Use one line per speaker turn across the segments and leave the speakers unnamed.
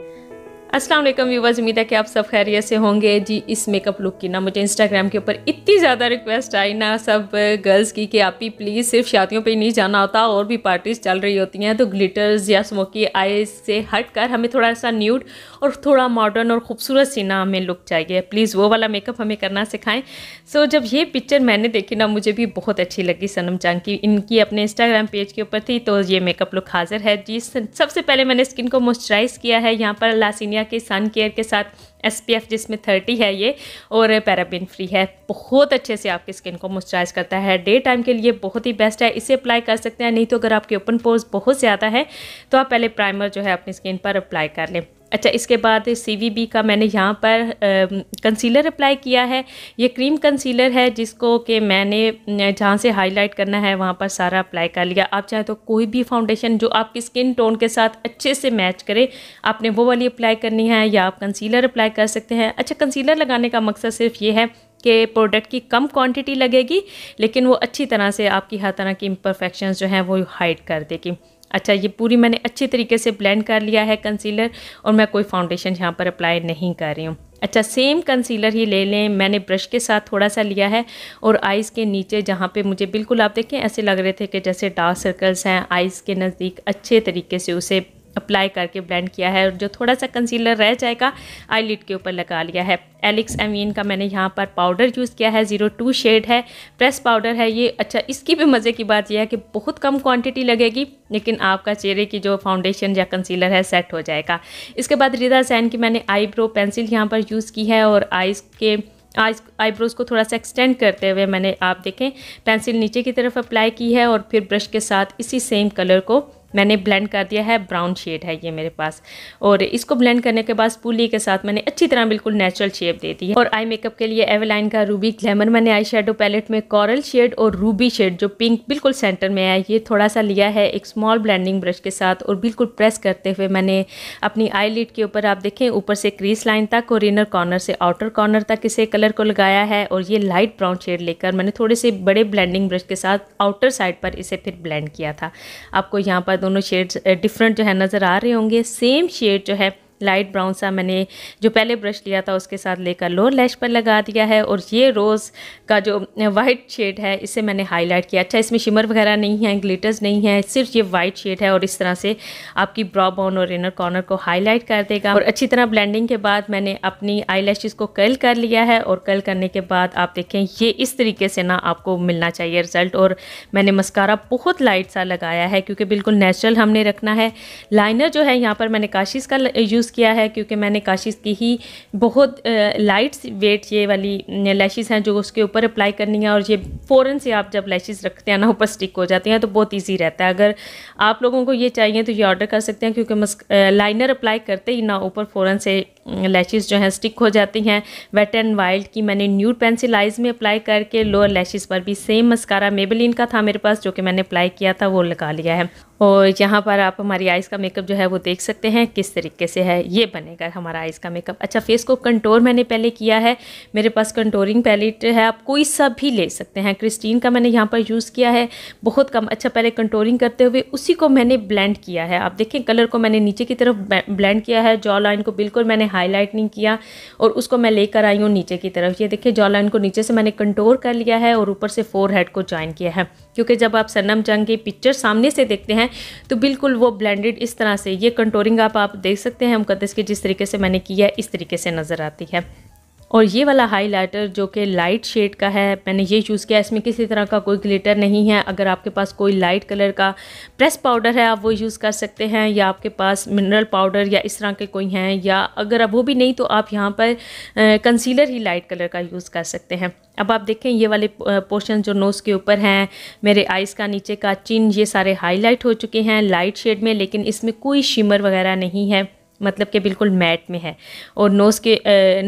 Yeah. Aslam viewers उम्मीद है कि आप सब खैरियत से होंगे जी इस मेकअप लुक की ना मुझे इंस्टाग्राम के ऊपर इतनी ज़्यादा रिक्वेस्ट आई ना सब गर्ल्स की कि आप ही प्लीज़ सिर्फ शादियों पे नहीं जाना होता और भी पार्टीज़ चल रही होती हैं तो ग्लिटर्स या स्मोकी आई से हट कर हमें थोड़ा सा न्यूड और थोड़ा मॉडर्न और खूबसूरत सी ना हमें लुक चाहिए प्लीज़ वो वाला मेकअप हमें करना सिखाएं सो so, जब ये पिक्चर मैंने देखी ना मुझे भी बहुत अच्छी लगी सनम चांग की इनकी अपने इंस्टाग्राम पेज के ऊपर थी तो ये मेकअप लुक हाजिर है जी सबसे पहले मैंने स्किन को मॉइस्चराइज़ किया है यहाँ पर लासिनिया के सन केयर के साथ एस पी एफ जिसमें थर्टी है ये और पैराबिन फ्री है बहुत अच्छे से आपकी स्किन को मॉइस्चराइज करता है डे टाइम के लिए बहुत ही बेस्ट है इसे अप्लाई कर सकते हैं नहीं तो अगर आपके ओपन पोर्स बहुत ज़्यादा है तो आप पहले प्राइमर जो है अपनी स्किन पर अप्लाई कर लें अच्छा इसके बाद सी का मैंने यहाँ पर कंसीलर अप्लाई किया है ये क्रीम कंसीलर है जिसको कि मैंने जहाँ से हाईलाइट करना है वहाँ पर सारा अप्लाई कर लिया आप चाहे तो कोई भी फाउंडेशन जो आपकी स्किन टोन के साथ अच्छे से मैच करे आपने वो वाली अप्लाई करनी है या आप कंसीलर अप्लाई कर सकते हैं अच्छा कंसीलर लगाने का मकसद सिर्फ ये है कि प्रोडक्ट की कम क्वांटिटी लगेगी लेकिन वो अच्छी तरह से आपकी हर तरह की इम्परफेक्शंस जो हैं वो हाइड कर देगी अच्छा ये पूरी मैंने अच्छे तरीके से ब्लेंड कर लिया है कंसीलर और मैं कोई फाउंडेशन यहाँ पर अप्लाई नहीं कर रही हूँ अच्छा सेम कंसीलर ही ले लें मैंने ब्रश के साथ थोड़ा सा लिया है और आइज़ के नीचे जहाँ पे मुझे बिल्कुल आप देखें ऐसे लग रहे थे कि जैसे डार्क सर्कल्स हैं आइज़ के नज़दीक अच्छे तरीके से उसे अप्लाई करके ब्लेंड किया है और जो थोड़ा सा कंसीलर रह जाएगा लिड के ऊपर लगा लिया है एलिक्स एमवीन का मैंने यहाँ पर पाउडर यूज़ किया है ज़ीरो टू शेड है प्रेस पाउडर है ये अच्छा इसकी भी मज़े की बात यह है कि बहुत कम क्वांटिटी लगेगी लेकिन आपका चेहरे की जो फाउंडेशन या कंसीलर है सेट हो जाएगा इसके बाद रिदा सैन की मैंने आईब्रो पेंसिल यहाँ पर यूज़ की है और आइज़ के आज आईब्रोज़ को थोड़ा सा एक्सटेंड करते हुए मैंने आप देखें पेंसिल नीचे की तरफ अप्लाई की है और फिर ब्रश के साथ इसी सेम कलर को मैंने ब्लेंड कर दिया है ब्राउन शेड है ये मेरे पास और इसको ब्लेंड करने के बाद पुली के साथ मैंने अच्छी तरह बिल्कुल नेचुरल शेप दे दी है और आई मेकअप के लिए एवलाइन का रूबी ग्लैमर मैंने आई शेडो पैलेट में कॉरल शेड और रूबी शेड जो पिंक बिल्कुल सेंटर में है ये थोड़ा सा लिया है एक स्मॉल ब्लैंडिंग ब्रश के साथ और बिल्कुल प्रेस करते हुए मैंने अपनी आई के ऊपर आप देखें ऊपर से क्रीस लाइन तक और इनर कॉर्नर से आउटर कॉर्नर तक इसे कलर को लगाया है और ये लाइट ब्राउन शेड लेकर मैंने थोड़े से बड़े ब्लैंडिंग ब्रश के साथ आउटर साइड पर इसे फिर ब्लैंड किया था आपको यहाँ पर दोनों शेड्स डिफरेंट जो है नज़र आ रहे होंगे सेम शेड जो है लाइट ब्राउन सा मैंने जो पहले ब्रश लिया था उसके साथ लेकर लोअर लैश पर लगा दिया है और ये रोज़ का जो वाइट शेड है इसे मैंने हाईलाइट किया अच्छा इसमें शिमर वगैरह नहीं है ग्लिटर्स नहीं है सिर्फ ये वाइट शेड है और इस तरह से आपकी ब्रॉ बॉन और इनर कॉर्नर को हाईलाइट कर देगा और अच्छी तरह ब्लेंडिंग के बाद मैंने अपनी आई को कर्ल कर लिया है और कर्ल करने के बाद आप देखें ये इस तरीके से ना आपको मिलना चाहिए रिजल्ट और मैंने मस्कारा बहुत लाइट सा लगाया है क्योंकि बिल्कुल नेचुरल हमने रखना है लाइनर जो है यहाँ पर मैंने काशिश का यूज़ यूज़ किया है क्योंकि मैंने काशिश की ही बहुत लाइट वेट ये वाली लैशेज़ हैं जो उसके ऊपर अप्लाई करनी है और ये फ़ौरन से आप जब लैशेज रखते हैं ना ऊपर स्टिक हो जाती हैं तो बहुत ईजी रहता है अगर आप लोगों को ये चाहिए तो ये ऑर्डर कर सकते हैं क्योंकि लाइनर अप्लाई करते ही ना ऊपर फ़ौरन से लैशेज़ जो हैं स्टिक हो जाती हैं वेट एंड वाइल्ड की मैंने न्यूड पेंसिल आइज़ में अप्लाई करके लोअर लैशेज़ पर भी सेम मस्कारा मेबलिन का था मेरे पास जो कि मैंने अप्लाई किया था वो लगा लिया है और यहाँ पर आप हमारी आइज़ का मेकअप जो है वो देख सकते हैं किस तरीके से है ये बनेगा हमारा आइज़ का मेकअप अच्छा फेस को कंटोर मैंने पहले किया है मेरे पास कंटोरिंग पैलेट है आप कोई सा भी ले सकते हैं क्रिस्टीन का मैंने यहाँ पर यूज़ किया है बहुत कम अच्छा पहले कंटोरिंग करते हुए उसी को मैंने ब्लेंड किया है आप देखें कलर को मैंने नीचे की तरफ ब्लेंड किया है जॉ लाइन को बिल्कुल मैंने हाईलाइट नहीं किया और उसको मैं लेकर आई हूँ नीचे की तरफ ये देखिए जॉ लाइन को नीचे से मैंने कंटोर कर लिया है और ऊपर से फोर हेड को ज्वाइन किया है क्योंकि जब आप सनम जंग की पिक्चर सामने से देखते हैं तो बिल्कुल वो ब्लेंडेड इस तरह से ये कंटोरिंग आप आप देख सकते हैं मुकदस की जिस तरीके से मैंने की है इस तरीके से नज़र आती है और ये वाला हाइलाइटर जो कि लाइट शेड का है मैंने ये यूज़ किया इसमें किसी तरह का कोई ग्लिटर नहीं है अगर आपके पास कोई लाइट कलर का प्रेस पाउडर है आप वो यूज़ कर सकते हैं या आपके पास मिनरल पाउडर या इस तरह के कोई हैं या अगर अब वो भी नहीं तो आप यहाँ पर कंसीलर ही लाइट कलर का यूज़ कर सकते हैं अब आप देखें ये वाले पोर्शन जो नोज़ के ऊपर हैं मेरे आइज़ का नीचे का चिन ये सारे हाईलाइट हो चुके हैं लाइट शेड में लेकिन इसमें कोई शिमर वगैरह नहीं है मतलब कि बिल्कुल मैट में है और नोज़ के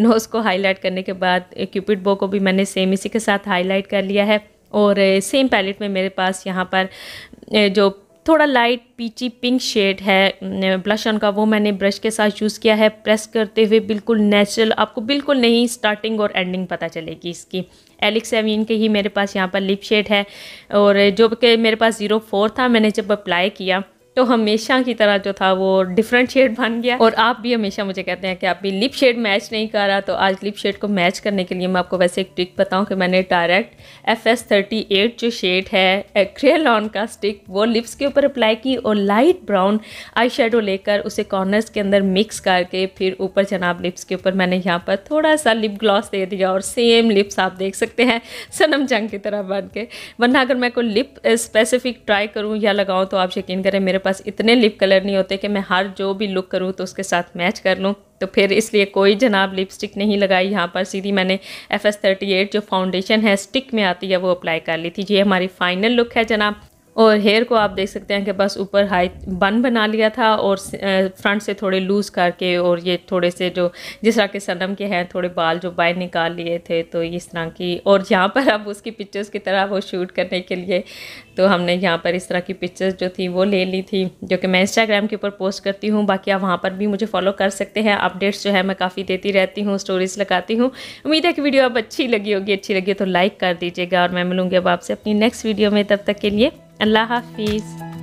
नोज़ को हाईलाइट करने के बाद क्यूपिड बो को भी मैंने सेम इसी के साथ हाईलाइट कर लिया है और सेम पैलेट में मेरे पास यहाँ पर जो थोड़ा लाइट पीची पिंक शेड है ब्लश ऑन का वो मैंने ब्रश के साथ यूज़ किया है प्रेस करते हुए बिल्कुल नेचुरल आपको बिल्कुल नहीं स्टार्टिंग और एंडिंग पता चलेगी इसकी एलिक्स एवीन के ही मेरे पास यहाँ पर लिप शेड है और जो कि मेरे पास ज़ीरो फोर था मैंने जब अप्लाई किया तो हमेशा की तरह जो था वो डिफरेंट शेड बन गया और आप भी हमेशा मुझे कहते हैं कि आप भी लिप शेड मैच नहीं कर रहा तो आज लिप शेड को मैच करने के लिए मैं आपको वैसे एक ट्रिक बताऊं कि मैंने direct F S thirty eight जो शेड है क्रेलॉन का स्टिक वो लिप्स के ऊपर अप्लाई की और लाइट ब्राउन आई शेडो लेकर उसे कॉर्नर्स के अंदर मिक्स करके फिर ऊपर जनाब लिप्स के ऊपर मैंने यहाँ पर थोड़ा सा लिप ग्लॉस दे दिया और सेम लिप्स आप देख सकते हैं सनम जंग की तरह बन के वरना अगर मैं कोई लिप स्पेसिफिक ट्राई करूँ या लगाऊँ तो आप यकीन करें मेरे पास इतने लिप कलर नहीं होते कि मैं हर जो भी लुक करूँ तो उसके साथ मैच कर लूँ तो फिर इसलिए कोई जनाब लिपस्टिक नहीं लगाई यहाँ पर सीधी मैंने एफ एस थर्टी एट जो फाउंडेशन है स्टिक में आती है वो अप्लाई कर ली थी ये हमारी फ़ाइनल लुक है जनाब और हेयर को आप देख सकते हैं कि बस ऊपर हाई बन बना लिया था और फ्रंट से थोड़े लूज़ करके और ये थोड़े से जो जिस तरह के सनम के हैं थोड़े बाल जो बाहर निकाल लिए थे तो इस तरह की और यहाँ पर अब उसकी पिक्चर्स की तरह वो शूट करने के लिए तो हमने यहाँ पर इस तरह की पिक्चर्स जो थी वो ले ली थी जो कि मैं इंस्टाग्राम के ऊपर पोस्ट करती हूँ बाकी आप वहाँ पर भी मुझे फॉलो कर सकते हैं अपडेट्स जो है मैं काफ़ी देती रहती हूँ स्टोरीज़ लगाती हूँ उम्मीद है कि वीडियो अब अच्छी लगी होगी अच्छी लगी तो लाइक कर दीजिएगा और मैं मिलूँगी अब आपसे अपनी नेक्स्ट वीडियो में तब तक के लिए and La Hafiz.